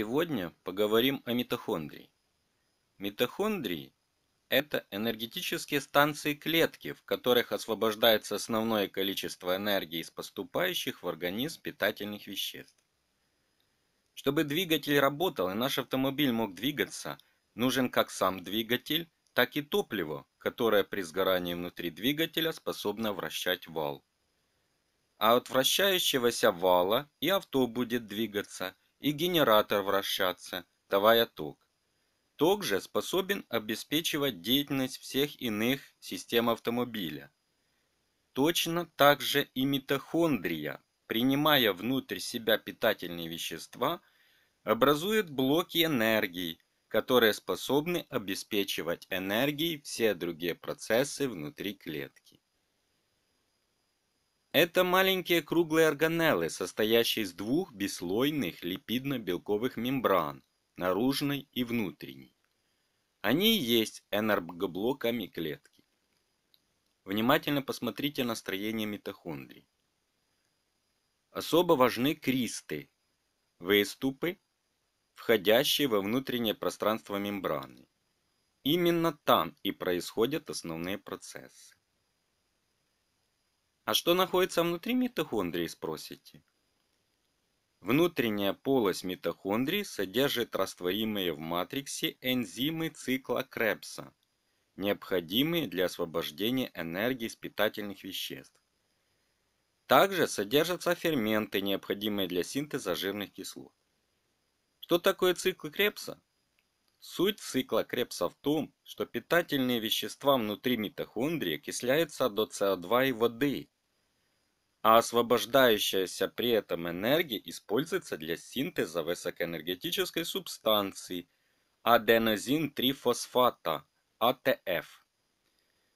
Сегодня поговорим о митохондрии. Митохондрии – это энергетические станции клетки, в которых освобождается основное количество энергии из поступающих в организм питательных веществ. Чтобы двигатель работал и наш автомобиль мог двигаться, нужен как сам двигатель, так и топливо, которое при сгорании внутри двигателя способно вращать вал. А от вращающегося вала и авто будет двигаться – и генератор вращаться, давая ток. Ток же способен обеспечивать деятельность всех иных систем автомобиля. Точно так же и митохондрия, принимая внутрь себя питательные вещества, образует блоки энергии, которые способны обеспечивать энергией все другие процессы внутри клетки. Это маленькие круглые органеллы, состоящие из двух бесслойных липидно-белковых мембран, наружной и внутренней. Они и есть энергоблоками клетки. Внимательно посмотрите на строение митохондрий. Особо важны кристы, выступы, входящие во внутреннее пространство мембраны. Именно там и происходят основные процессы. А что находится внутри митохондрии, спросите? Внутренняя полость митохондрии содержит растворимые в матриксе энзимы цикла Кребса, необходимые для освобождения энергии из питательных веществ. Также содержатся ферменты, необходимые для синтеза жирных кислот. Что такое цикл Крепса? Суть цикла Крепса в том, что питательные вещества внутри митохондрии окисляются до СО2 и воды, а освобождающаяся при этом энергия используется для синтеза высокоэнергетической субстанции аденозин 3 АТФ.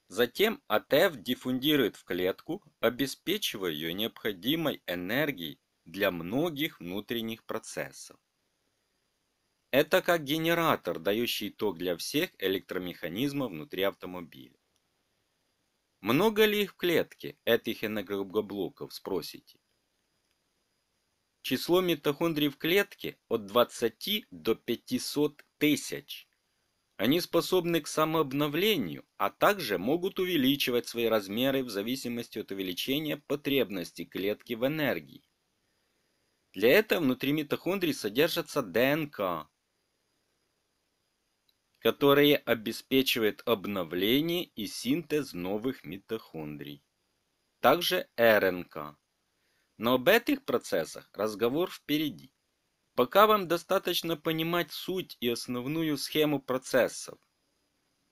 Затем АТФ диффундирует в клетку, обеспечивая ее необходимой энергией для многих внутренних процессов. Это как генератор, дающий ток для всех электромеханизмов внутри автомобиля. Много ли их в клетке, этих энергоблоков, спросите? Число митохондрий в клетке от 20 до 500 тысяч. Они способны к самообновлению, а также могут увеличивать свои размеры в зависимости от увеличения потребности клетки в энергии. Для этого внутри митохондрий содержится ДНК, которые обеспечивают обновление и синтез новых митохондрий. Также РНК. Но об этих процессах разговор впереди. Пока вам достаточно понимать суть и основную схему процессов.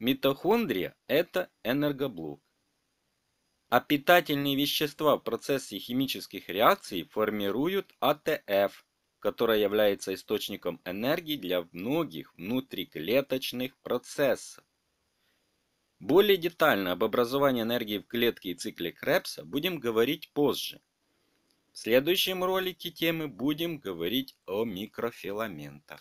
Митохондрия – это энергоблок. А питательные вещества в процессе химических реакций формируют АТФ которая является источником энергии для многих внутриклеточных процессов. Более детально об образовании энергии в клетке и цикле Крепса будем говорить позже. В следующем ролике темы будем говорить о микрофиламентах.